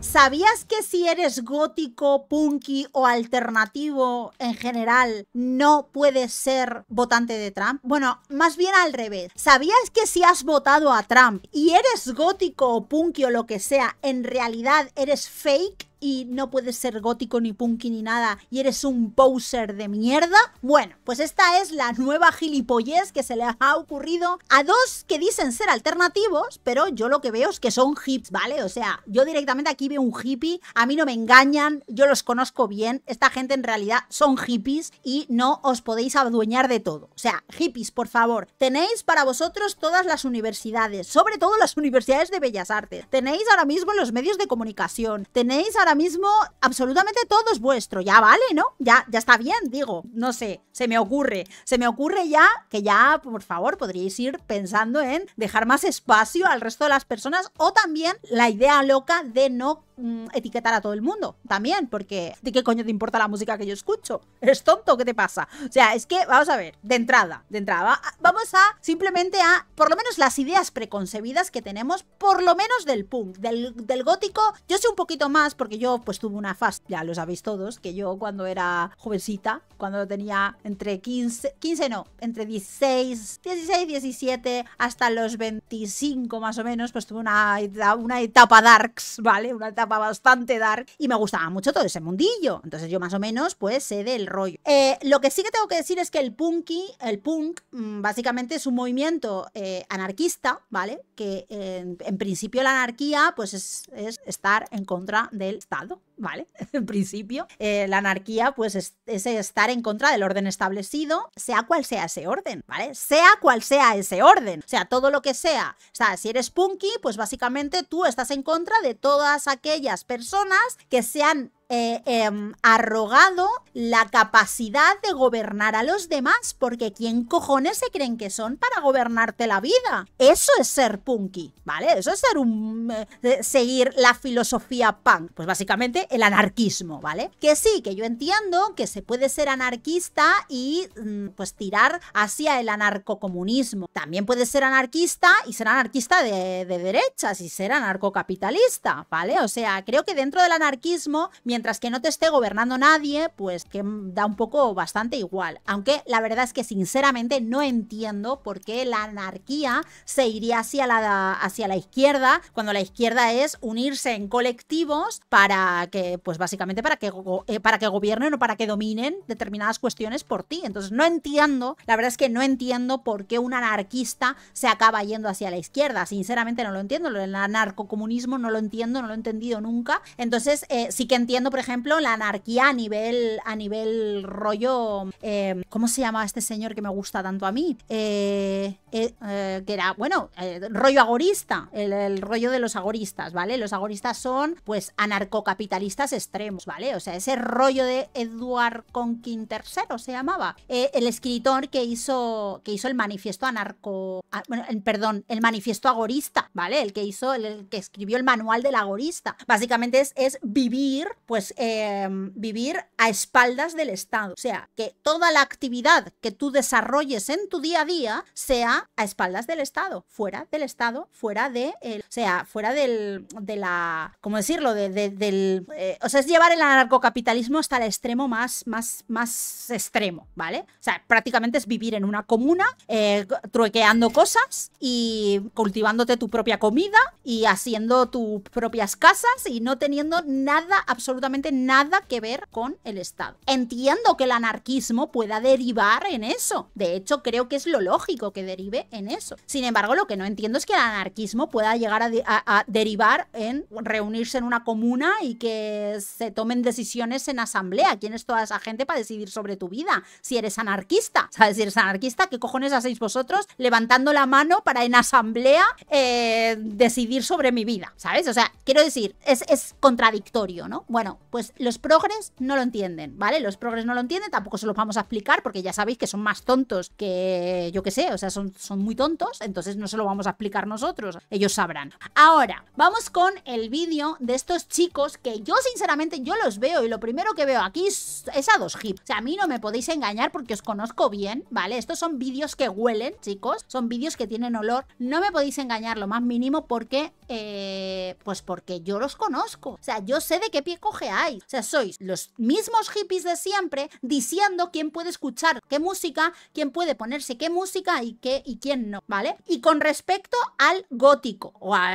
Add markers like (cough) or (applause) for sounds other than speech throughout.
¿Sabías que si eres gótico, punky o alternativo en general, no puedes ser votante de Trump? Bueno, más bien al revés. ¿Sabías que si has votado a Trump y eres gótico o punky o lo que sea, en realidad eres fake? y no puedes ser gótico ni punky ni nada y eres un poser de mierda. Bueno, pues esta es la nueva gilipollez que se le ha ocurrido a dos que dicen ser alternativos, pero yo lo que veo es que son hips, ¿vale? O sea, yo directamente aquí veo un hippie, a mí no me engañan, yo los conozco bien, esta gente en realidad son hippies y no os podéis adueñar de todo. O sea, hippies, por favor, tenéis para vosotros todas las universidades, sobre todo las universidades de bellas artes, tenéis ahora mismo los medios de comunicación, tenéis ahora mismo absolutamente todo es vuestro. Ya vale, ¿no? Ya, ya está bien, digo. No sé, se me ocurre. Se me ocurre ya que ya, por favor, podríais ir pensando en dejar más espacio al resto de las personas o también la idea loca de no Mm, etiquetar a todo el mundo también, porque ¿de qué coño te importa la música que yo escucho? ¿Es tonto? ¿Qué te pasa? O sea, es que, vamos a ver, de entrada, de entrada, vamos a simplemente a, por lo menos las ideas preconcebidas que tenemos, por lo menos del punk, del, gótico, yo sé un poquito más porque yo pues tuve una fase, ya lo sabéis todos, que yo cuando era jovencita, cuando tenía entre 15, 15 no, entre 16, 16, 17, hasta los 25 más o menos, pues tuve una, una etapa darks, ¿vale? Una etapa bastante dark y me gustaba mucho todo ese mundillo. Entonces yo más o menos pues sé del rollo. Eh, lo que sí que tengo que decir es que el punky, el punk, mm, básicamente es un movimiento eh, anarquista, ¿vale? Que eh, en, principio la anarquía pues es, es estar en contra del Estado, ¿vale? (laughs) en principio. Eh, la anarquía, pues, es, es, estar en contra del orden establecido, sea cual sea ese orden, ¿vale? Sea cual sea ese orden. O sea, todo lo que sea. O sea, si eres punky, pues básicamente tú estás en contra de todas aquellas personas que sean eh, em, arrogado la capacidad de gobernar a los demás, porque ¿quién cojones se creen que son para gobernarte la vida? Eso es ser punky, ¿vale? Eso es ser un... Eh, eh, seguir la filosofía punk, pues básicamente el anarquismo, ¿vale? Que sí, que yo entiendo que se puede ser anarquista y mm, pues tirar hacia el anarcocomunismo. También puede ser anarquista y ser anarquista de, de derechas y ser anarcocapitalista, ¿vale? O sea, creo que dentro del anarquismo, mientras que no te esté gobernando nadie, pues que da un poco bastante igual. Aunque la verdad es que sinceramente no entiendo por qué la anarquía se iría hacia la, hacia la izquierda, cuando la izquierda es unirse en colectivos para que, pues básicamente para que, eh, para que gobiernen o para que dominen determinadas cuestiones por ti. Entonces no entiendo, la verdad es que no entiendo por qué un anarquista se acaba yendo hacia la izquierda. Sinceramente no lo entiendo, el anarcocomunismo no lo entiendo, no lo he entendido nunca. Entonces eh, sí que entiendo por ejemplo, la anarquía a nivel, a nivel rollo. Em, ¿Cómo se llama este señor que me gusta tanto a mí? Eh, eh, eh, que era, bueno, rollo agorista, el, rollo de los agoristas, ¿vale? Los agoristas son, pues, anarcocapitalistas extremos, ¿vale? O sea, ese rollo de Edward Conkin III se llamaba. el escritor que hizo, que hizo el manifiesto anarco. Ah, perdón, el manifiesto agorista, ¿vale? El que hizo, el, que escribió el manual del agorista. Básicamente es vivir, pues, pues, em, vivir a espaldas del Estado. O sea, que toda la actividad que tú desarrolles en tu día a día sea a espaldas del Estado, fuera del Estado, fuera de, o sea, fuera del, de la, ¿cómo decirlo? del, eh, o sea, es llevar el anarcocapitalismo hasta el extremo más, más, más extremo, ¿vale? O sea, prácticamente es vivir en una comuna, eh, truequeando cosas y cultivándote tu propia comida y haciendo tus propias casas y no teniendo nada absolutamente nada que ver con el Estado. Entiendo que el anarquismo pueda derivar en eso. De hecho, creo que es lo lógico que derive en eso. Sin embargo, lo que no entiendo es que el anarquismo pueda llegar a, derivar en reunirse en una comuna y que se tomen decisiones en asamblea. ¿Quién es toda esa gente para decidir sobre tu vida? Si eres anarquista. ¿Sabes? Si eres anarquista, ¿qué cojones hacéis vosotros levantando la mano para en asamblea eh, decidir sobre mi vida? ¿Sabes? O sea, quiero decir, es contradictorio, ¿no? Bueno, pues los progres no lo entienden, ¿vale? Los progres no lo entienden, tampoco se los vamos a explicar porque ya sabéis que son más tontos que yo que sé, o sea, son, muy tontos, entonces no se lo vamos a explicar nosotros, ellos sabrán. Ahora, vamos con el vídeo de estos chicos que yo sinceramente yo los veo y lo primero que veo aquí es, a dos hip. O sea, a mí no me podéis engañar porque os conozco bien, ¿vale? Estos son vídeos que huelen, chicos, son vídeos que tienen olor, no me podéis engañar lo más mínimo porque, eh, pues porque yo los conozco, o sea, yo sé de qué pie hay. O sea, sois los mismos hippies de siempre diciendo quién puede escuchar qué música, quién puede ponerse qué música y qué y quién no, ¿vale? Y con respecto al gótico o a,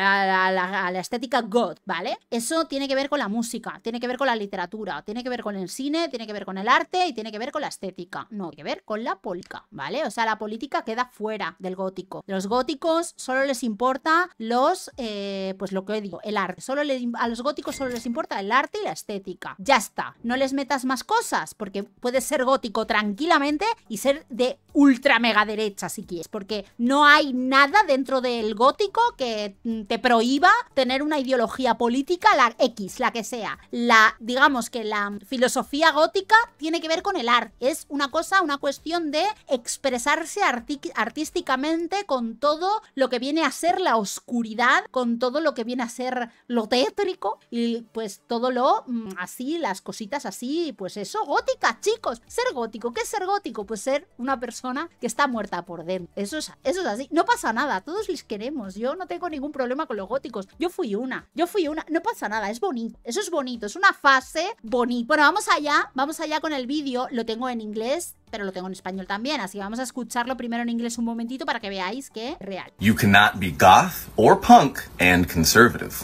la, estética goth, ¿vale? Eso tiene que ver con la música, tiene que ver con la literatura, tiene que ver con el cine, tiene que ver con el arte y tiene que ver con la estética. No, tiene que ver con la política, ¿vale? O sea, la política queda fuera del gótico. Los góticos solo les importa los, eh, pues lo que digo, el arte. Solo a los góticos solo les importa el arte y la estética. Ya está, no les metas más cosas, porque puedes ser gótico tranquilamente y ser de ultra mega derecha si quieres, porque no hay nada dentro del gótico que mm, te prohíba tener una ideología política, la X, la que sea. La, digamos que la filosofía gótica tiene que ver con el arte. Es una cosa, una cuestión de expresarse artísticamente con todo lo que viene a ser la oscuridad, con todo lo que viene a ser lo tétrico y pues todo lo Mm, así, las cositas así, pues eso, gótica, chicos. Ser gótico, ¿qué es ser gótico? Pues ser una persona que está muerta por dentro. Eso es, eso es así. No pasa nada, todos les queremos. Yo no tengo ningún problema con los góticos. Yo fui una, yo fui una. No pasa nada, es bonito. Eso es bonito, es una fase bonita. Bueno, vamos allá, vamos allá con el vídeo. Lo tengo en inglés pero lo tengo en español también, así que vamos a escucharlo primero en inglés un momentito para que veáis que es real. You cannot be goth or punk and conservative.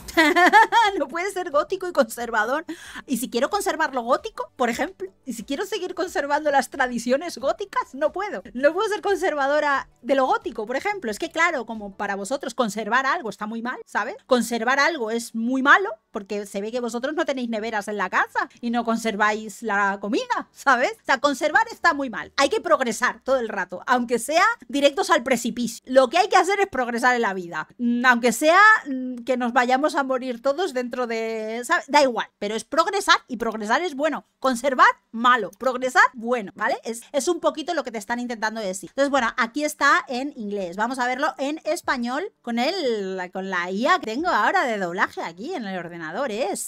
(laughs) no puede ser gótico y conservador. Y si quiero conservar lo gótico, por ejemplo, y si quiero seguir conservando las tradiciones góticas, no puedo. No puedo ser conservadora de lo gótico, por ejemplo. Es que claro, como para vosotros conservar algo está muy mal, ¿sabes? Conservar algo es muy malo, porque se ve que vosotros no tenéis neveras en la casa y no conserváis la comida, ¿sabes? O sea, conservar está muy mal. Hay que progresar todo el rato, aunque sea directos al precipicio. Lo que hay que hacer es progresar en la vida, mm, aunque sea mm, que nos vayamos a morir todos dentro de... ¿sabes? Da igual, pero es progresar y progresar es bueno. Conservar, malo. Progresar, bueno, ¿vale? Es, un poquito lo que te están intentando decir. Entonces, bueno, aquí está en inglés. Vamos a verlo en español con, el, con la IA que tengo ahora de doblaje aquí en el ordenador.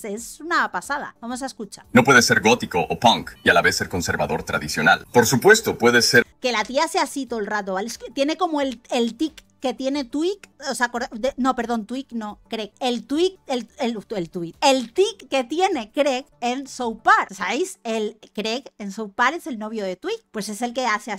Es una pasada. Vamos a escuchar. No puede ser gótico o punk y a la vez ser conservador tradicional. Por supuesto, puede ser... Que la tía sea así todo el rato, tiene como el, el tic que tiene Twig, O sea no, perdón, Twig no, Craig. El Twig, el, el, el Twig, el tic que tiene Craig en Soupar, ¿sabéis? El Craig en Soupar es el novio de Twig, pues es el que hace a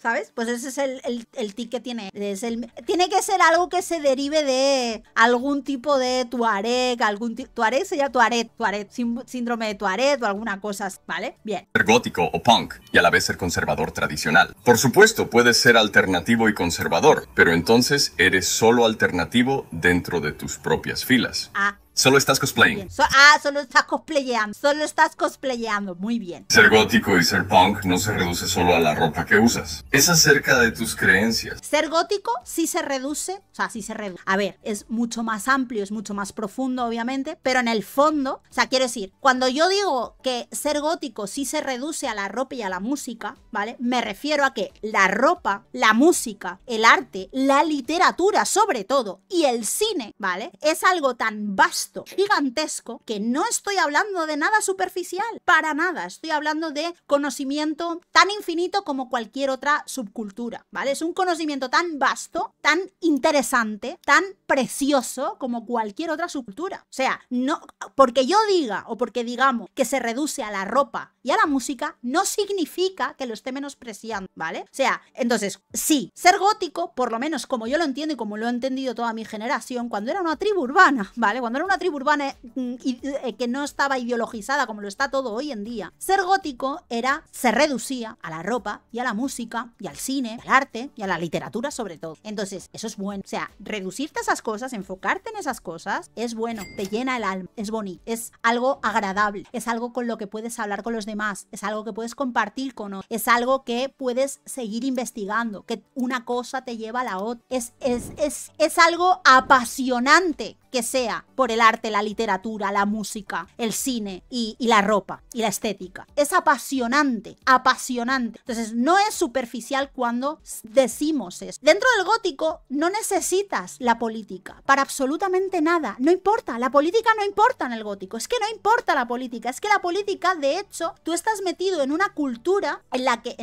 ¿sabes? Pues ese es el, el, el tic que tiene. Es el, tiene que ser algo que se derive de algún tipo de Tuareg, algún Tuareg sería Tuareg, Tuareg, síndrome de Tuareg o alguna cosa, ¿vale? Bien. Ser gótico o punk y a la vez ser conservador tradicional. Por supuesto, puede ser alternativo y conservador, pero entonces entonces eres solo alternativo dentro de tus propias filas. Ah, Solo estás cosplaying. ah, solo estás cosplayando. Solo estás cosplayando. Muy bien. Ser gótico y ser punk no se reduce solo a la ropa que usas. Es acerca de tus creencias. Ser gótico sí se reduce. O sea, sí se reduce. A ver, es mucho más amplio, es mucho más profundo, obviamente. Pero en el fondo, o sea, quiero decir, cuando yo digo que ser gótico sí se reduce a la ropa y a la música, ¿vale? Me refiero a que la ropa, la música, el arte, la literatura sobre todo y el cine, ¿vale? Es algo tan básico gigantesco que no estoy hablando de nada superficial, para nada, estoy hablando de conocimiento tan infinito como cualquier otra subcultura, ¿vale? Es un conocimiento tan vasto, tan interesante, tan precioso como cualquier otra subcultura. O sea, no porque yo diga o porque digamos que se reduce a la ropa y a la música no significa que lo esté menospreciando, ¿vale? O sea, entonces, sí, ser gótico, por lo menos como yo lo entiendo y como lo he entendido toda mi generación, cuando era una tribu urbana, (laughs) ¿vale? Cuando era una tribu urbana mm, eh, que no estaba ideologizada como lo está todo hoy en día, ser gótico era, se reducía a la ropa y a la música y al cine, al arte y a la literatura sobre todo. Entonces, eso es bueno. O sea, reducirte a esas cosas, enfocarte en esas cosas, es bueno, te llena el alma, es bonito, es algo agradable, es algo con lo que puedes hablar con los demás es algo que puedes compartir con otros, es algo que puedes seguir investigando, que una cosa te lleva a la otra, es, es, es, es algo apasionante que sea por el arte, la literatura, la música, el cine y, la ropa y la estética. Es apasionante, apasionante. Entonces, no es superficial cuando decimos eso. Dentro del gótico no necesitas la política para absolutamente nada. No importa, la política no importa en el gótico. Es que no importa la política, es que la política, de hecho, tú estás metido en una cultura en la que,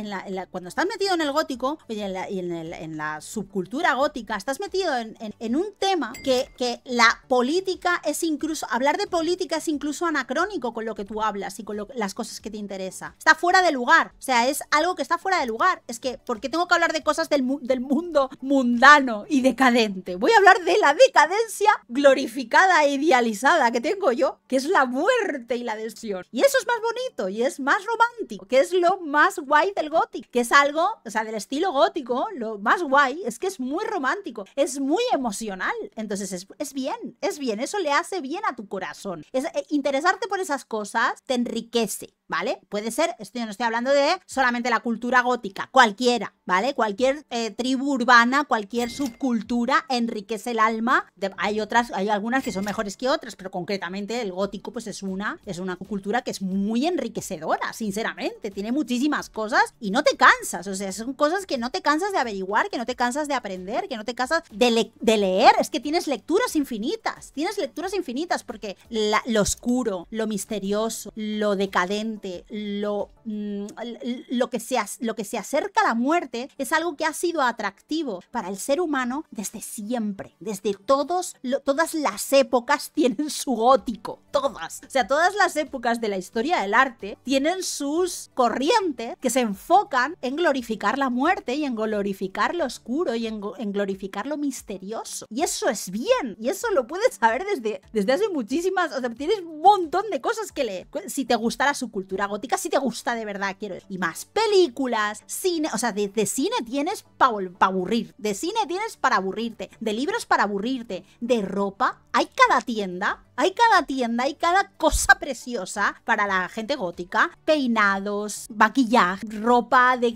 cuando estás metido en el gótico y en la, subcultura gótica, estás metido en, un tema que, que la política es incluso, hablar de política es incluso anacrónico con lo que tú hablas y con las cosas que te interesa. Está fuera de lugar, o sea, es algo que está fuera de lugar. Es que, ¿por qué tengo que hablar de cosas del, del mundo mundano y decadente? Voy a hablar de la decadencia glorificada e idealizada que tengo yo, que es la muerte y la adhesión, Y eso es más bonito y es más romántico, que es lo más guay del gótico, que es algo, o sea, del estilo gótico, lo más guay es que es muy romántico, es muy emocional, entonces es, es bien es bien, eso le hace bien a tu corazón. Es, eh, interesarte por esas cosas te enriquece, ¿vale? Puede ser, estoy, no estoy hablando de solamente la cultura gótica, cualquiera, ¿vale? Cualquier eh, tribu urbana, cualquier subcultura enriquece el alma. hay otras, hay algunas que son mejores que otras, pero concretamente el gótico pues es una, es una cultura que es muy enriquecedora, sinceramente, tiene muchísimas cosas y no te cansas, o sea, son cosas que no te cansas de averiguar, que no te cansas de aprender, que no te cansas de leer, es que tienes lecturas infinitas tienes lecturas infinitas porque lo oscuro, lo misterioso, lo decadente, lo, mm, lo, que se, lo que se acerca a la muerte es algo que ha sido atractivo para el ser humano desde siempre, desde todos, todas las épocas (laughs) tienen su gótico, todas, o sea, todas las épocas de la historia del arte tienen sus corrientes que se enfocan en glorificar la muerte y en glorificar lo oscuro y en, en glorificar lo misterioso. Y eso es bien, y eso lo, puedes saber desde, desde hace muchísimas. O sea, tienes un montón de cosas que leer. Si te gustara su cultura gótica, si te gusta de verdad, quiero Y más películas, cine. O sea, de, cine tienes para aburrir. De cine tienes para aburrirte. De libros para aburrirte. De ropa. Hay cada tienda. Hay cada tienda, hay cada cosa preciosa para la gente gótica. Peinados, maquillaje, ropa, de,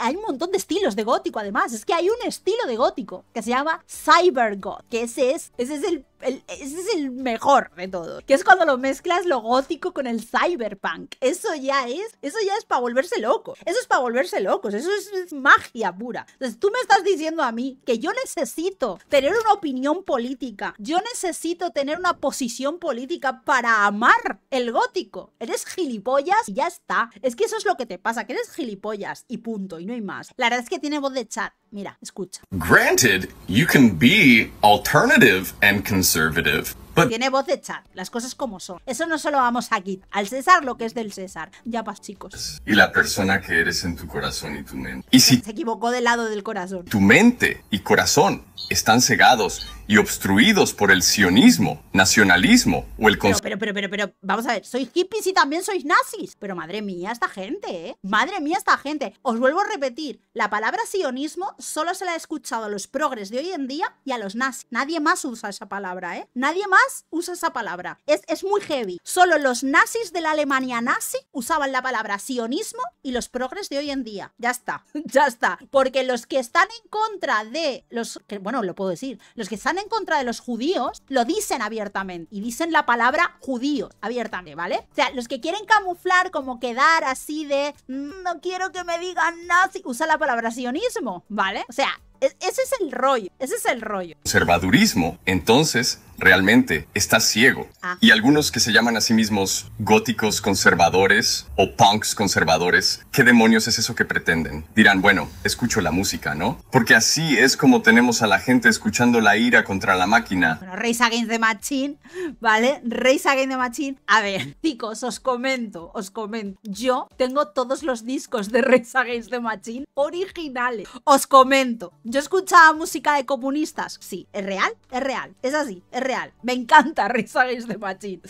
hay un montón de estilos de gótico además. Es que hay un estilo de gótico que se llama Cyber Cybergoth, que es, ese es el ese es el mejor de todo. Que es cuando lo mezclas lo gótico con el cyberpunk. Eso ya es, eso ya es para volverse loco. Eso es para volverse locos. Eso es, magia pura. Entonces tú me estás diciendo a mí que yo necesito tener una opinión política. Yo necesito tener una posición política para amar el gótico. Eres gilipollas y ya está. Es que eso es lo que te pasa, que eres gilipollas y punto, y no hay más. La verdad es que tiene voz de chat. Mira, escucha. Granted, you can be alternative and conservative. conservative Tiene voz de chat, las cosas como son. Eso no solo vamos a Al César lo que es del César. Ya vas, chicos. Y la persona que eres en tu corazón y tu mente. Y si se equivocó del lado del corazón. Tu mente y corazón están cegados y obstruidos por el sionismo, nacionalismo o el pero, pero, pero, pero, pero, vamos a ver, sois hippies y también sois nazis. Pero madre mía, esta gente, ¿eh? Madre mía, esta gente. Os vuelvo a repetir, la palabra sionismo solo se la ha escuchado a los progres de hoy en día y a los nazis. Nadie más usa esa palabra, ¿eh? Nadie más usa esa palabra. Es, muy heavy. Solo los nazis de la Alemania nazi usaban la palabra sionismo y los progres de hoy en día. Ya está, (laughs) ya está. Porque los que están en contra de los, bueno, lo puedo decir, los que están en contra de los judíos lo dicen abiertamente y dicen la palabra judío abiertamente, ¿vale? O sea, los que quieren camuflar como quedar así de mm, no quiero que me digan nazi, usa la palabra sionismo, ¿vale? O sea, e, ese es el rollo, ese es el rollo. Conservadurismo, entonces, realmente está ciego. Ah. Y algunos que se llaman a sí mismos góticos conservadores o punks conservadores, ¿qué demonios es eso que pretenden? Dirán, bueno, escucho la música, ¿no? Porque así es como tenemos a la gente escuchando la ira contra la máquina. Bueno, Against the Machine, ¿vale? Race Against the Machine. A ver, chicos, os comento, os comento. Yo tengo todos los discos de Race Against the Machine originales. Os comento. Yo escuchaba música de comunistas. Sí, es real, es real, es así, es real. Me encanta (laughs) Risa de de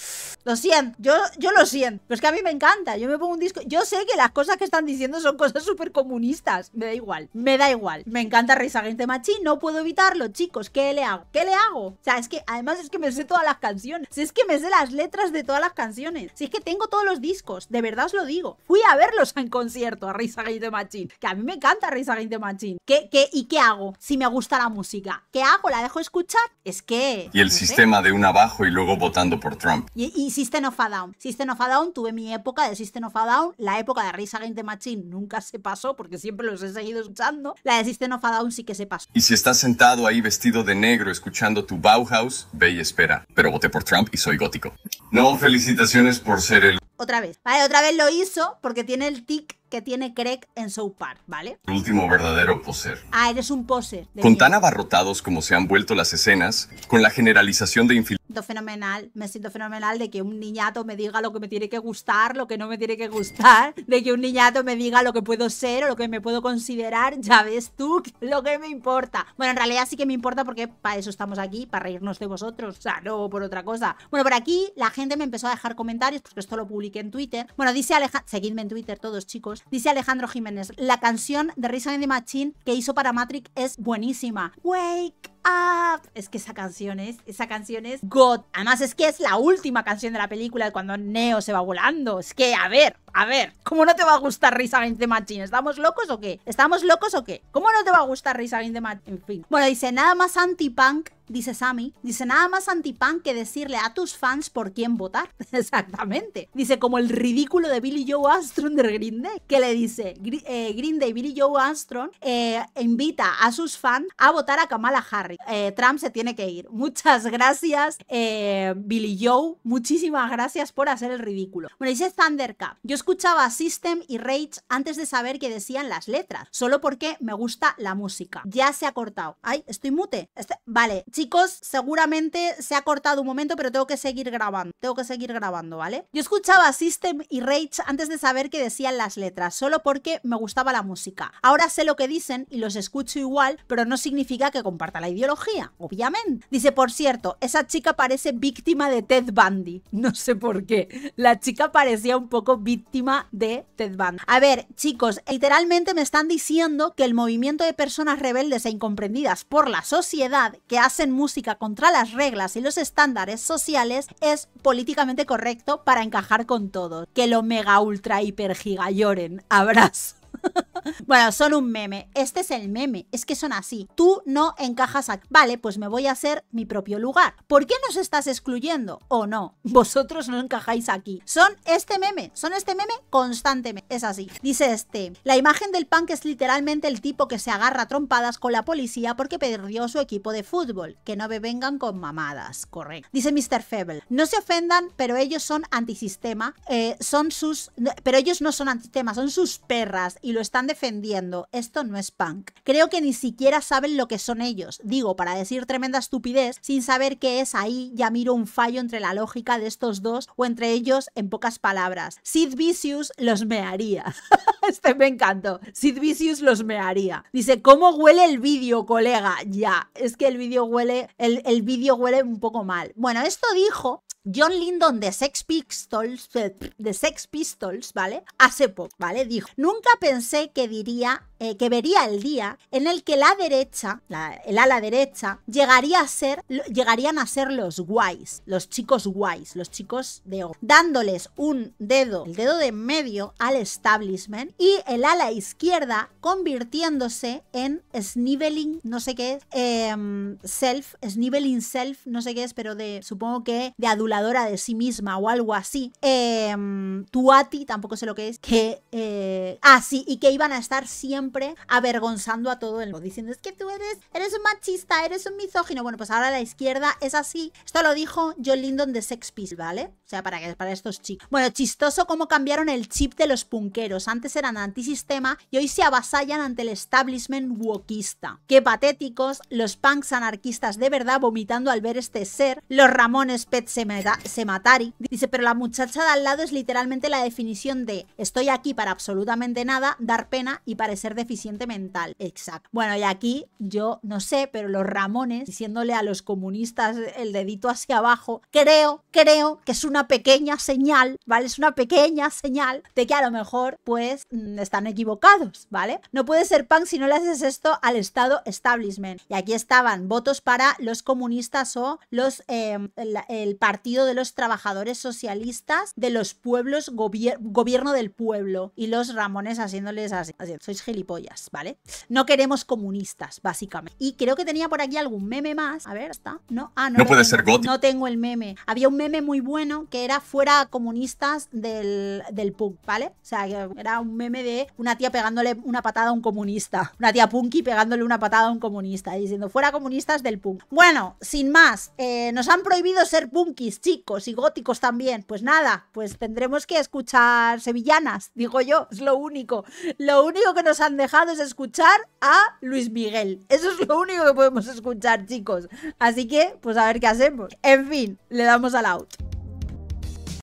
Lo siento, yo, yo lo siento. Pero es que a mí me encanta. Yo me pongo un disco. Yo sé que las cosas que están diciendo son cosas súper comunistas. Me da igual, me da igual. Me encanta risa de the no puedo evitarlo, chicos. ¿Qué le hago? ¿Qué le hago? O sea, es que además es que me sé todas las canciones. Si es que me sé las letras de todas las canciones. Si es que tengo todos los discos, de verdad os lo digo. Fui a verlos en concierto a Risa Against de Que a mí me encanta risa de the qué, ¿Y qué hago si me gusta la música? ¿Qué hago? ¿La dejo escuchar? Es que sistema de un abajo y luego votando por Trump. Y, y, System of a Down. System of a Down, tuve mi época de System of a Down, la época de Risa Against Machine nunca se pasó porque siempre los he seguido escuchando. La de System of a Down sí que se pasó. Y si estás sentado ahí vestido de negro escuchando tu Bauhaus, ve y espera. Pero voté por Trump y soy gótico. No, felicitaciones por ser el otra vez. Vale, otra vez lo hizo porque tiene el tic que tiene Craig en South Park, ¿vale? El último verdadero poser. Ah, eres un poser. Con tan abarrotados como se han vuelto las escenas, con la generalización de infiltración fenomenal, me siento fenomenal de que un niñato me diga lo que me tiene que gustar, lo que no me tiene que gustar, (laughs) de que un niñato me diga lo que puedo ser o lo que me puedo considerar, ya ves tú (laughs) lo que me importa. Bueno, en realidad sí que me importa porque para eso estamos aquí, para reírnos de vosotros, o sea, no por otra cosa. Bueno, por aquí la gente me empezó a dejar comentarios porque esto lo publiqué en Twitter. Bueno, dice Alejandro, seguidme en Twitter todos chicos, dice Alejandro Jiménez, la canción de Reason and the Machine que hizo para Matrix es buenísima. Wake Ah, es que esa canción es, esa canción es God. Además es que es la última canción de la película cuando Neo se va volando. Es que, a ver, a ver, ¿cómo no te va a gustar Risa Against the Machine? ¿Estamos locos o qué? ¿Estamos locos o qué? ¿Cómo no te va a gustar Risa Against the Machine? En fin. Bueno, dice, nada más anti-punk dice Sammy. Dice nada más antipan que decirle a tus fans por quién votar. (laughs) Exactamente. Dice como el ridículo de Billy Joe Armstrong de Green que le dice eh, Green Day, Billy Joe Armstrong eh, invita a sus fans a votar a Kamala Harris. Eh, Trump se tiene que ir. Muchas gracias, eh, Billy Joe. Muchísimas gracias por hacer el ridículo. Bueno, dice Thundercat. Yo escuchaba System y Rage antes de saber que decían las letras, solo porque me gusta la música. Ya se ha cortado. Ay, estoy mute. Este, vale, chicos chicos, seguramente se ha cortado un momento, pero tengo que seguir grabando. Tengo que seguir grabando, ¿vale? Yo escuchaba System y Rage antes de saber qué decían las letras, solo porque me gustaba la música. Ahora sé lo que dicen y los escucho igual, pero no significa que comparta la ideología, obviamente. Dice, por cierto, esa chica parece víctima de Ted Bundy. No sé por qué. La chica parecía un poco víctima de Ted Bundy. A ver, chicos, literalmente me están diciendo que el movimiento de personas rebeldes e incomprendidas por la sociedad que hacen música contra las reglas y los estándares sociales es políticamente correcto para encajar con todo. Que lo mega ultra hiper giga lloren. Abrazo. (laughs) bueno, son un meme. Este es el meme. Es que son así. Tú no encajas aquí. Vale, pues me voy a hacer mi propio lugar. ¿Por qué nos estás excluyendo? ¿O no? (laughs) Vosotros no encajáis aquí. Son este meme. Son este meme constantemente. Es así. Dice este. La imagen del punk es literalmente el tipo que se agarra a trompadas con la policía porque perdió su equipo de fútbol. Que no me vengan con mamadas. Correcto. Dice Mr. Feble. No se ofendan, pero ellos son antisistema. Eh, son sus... Pero ellos no son antisistema, son sus perras. Y lo están defendiendo. Esto no es punk. Creo que ni siquiera saben lo que son ellos. Digo, para decir tremenda estupidez, sin saber qué es ahí, ya miro un fallo entre la lógica de estos dos o entre ellos en pocas palabras. Sid Vicious los haría. (laughs) (laughs) este me encantó. Sid Vicious los me haría. Dice, ¿cómo huele el vídeo, colega? Ya, es que el vídeo huele, el, el vídeo huele un poco mal. Bueno, esto dijo John Lyndon de Sex Pistols, de Sex Pistols, ¿vale? Hace poco, ¿vale? Dijo, nunca pensé que diría eh, que vería el día en el que la derecha, el ala derecha, llegaría a ser, llegarían a ser los guays, los chicos guays, los chicos de dándoles un dedo, el dedo de medio al establishment y el ala izquierda convirtiéndose en sniveling, no sé qué es, em, self, sniveling self, no sé qué es, pero de, supongo que de aduladora de sí misma o algo así. Em, tuati, tampoco sé lo que es, que, eh, ah, sí, y que iban a estar siempre avergonzando a todo el mundo, diciendo es que tú eres, eres un machista, eres un misógino. Bueno, pues ahora la izquierda es así. Esto lo dijo John Lyndon de Sex Pistols, ¿vale? O sea, para, que, para estos chicos. Bueno, chistoso cómo cambiaron el chip de los punqueros. Antes eran antisistema y hoy se avasallan ante el establishment wokista. Qué patéticos, los punks anarquistas de verdad vomitando al ver este ser, los Ramones Pet Sematari. Dice, pero la muchacha de al lado es literalmente la definición de estoy aquí para absolutamente nada, dar pena y parecer de eficiente mental. Exacto. Bueno, y aquí yo no sé, pero los Ramones diciéndole a los comunistas el dedito hacia abajo, creo, creo que es una pequeña señal, ¿vale? Es una pequeña señal de que a lo mejor pues mm, están equivocados, ¿vale? No puede ser punk si no le haces esto al Estado establishment. Y aquí estaban votos para los comunistas o los em, el, Partido de los Trabajadores Socialistas de los Pueblos, gobierno del pueblo. Y los Ramones haciéndoles así. así. Sois gilipollas ¿vale? No queremos comunistas, básicamente. Y creo que tenía por aquí algún meme más. A ver, está. No, ah, no, no puede tengo, ser No tengo el meme. Había un meme muy bueno que era fuera comunistas del, del punk, ¿vale? O sea, que era un meme de una tía pegándole una patada a un comunista. Una tía punky pegándole una patada a un comunista, y diciendo fuera comunistas del punk. Bueno, sin más, eh, nos han prohibido ser punkis, chicos, y góticos también. Pues nada, pues tendremos que escuchar sevillanas, digo yo, es lo único. Lo único que nos han dejado es escuchar a Luis Miguel. Eso es lo único que podemos escuchar, chicos. Así que, pues a ver qué hacemos. En fin, le damos al out.